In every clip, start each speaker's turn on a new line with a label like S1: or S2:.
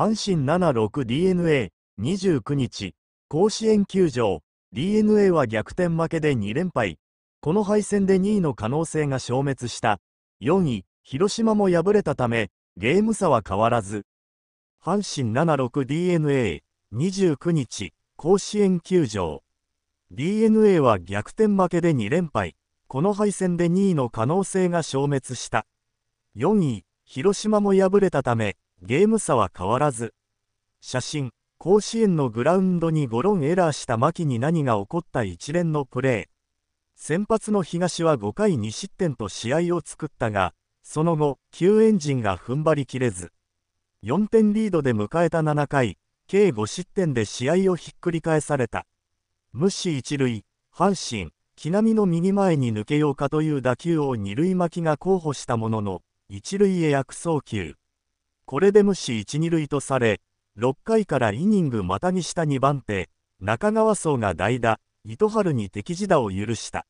S1: 阪神 76DNA、29日、甲子園球場、DNA は逆転負けで2連敗。この敗戦で2位の可能性が消滅した。4位、広島も敗れたため、ゲーム差は変わらず。阪神 76DNA、29日、甲子園球場。DNA は逆転負けで2連敗。この敗戦で2位の可能性が消滅した。4位、広島も敗れたため、ゲーム差は変わらず。写真、甲子園のグラウンドにゴロンエラーした牧に何が起こった一連のプレー。先発の東は5回2失点と試合を作ったが、その後、救援陣が踏ん張りきれず、4点リードで迎えた7回、計5失点で試合をひっくり返された。無視一塁、阪神、木浪の右前に抜けようかという打球を二塁巻きが候補したものの、一塁へ悪送球。これで無視1、2塁とされ、6回からイニングまたぎした2番手、中川荘が代打、糸春に敵地打を許した。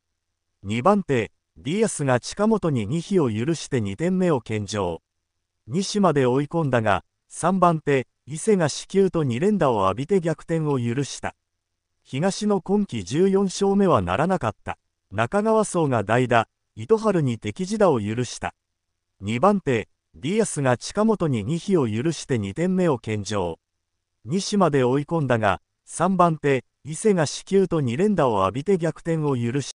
S1: 2番手、ディアスが近本に2比を許して2点目を献上。西まで追い込んだが、3番手、伊勢が死球と2連打を浴びて逆転を許した。東の今季14勝目はならなかった。中川荘が代打、糸春に敵地打を許した。2番手、ディアスが近本に2比を許して2点目を献上西まで追い込んだが3番手伊勢が死球と2連打を浴びて逆転を許し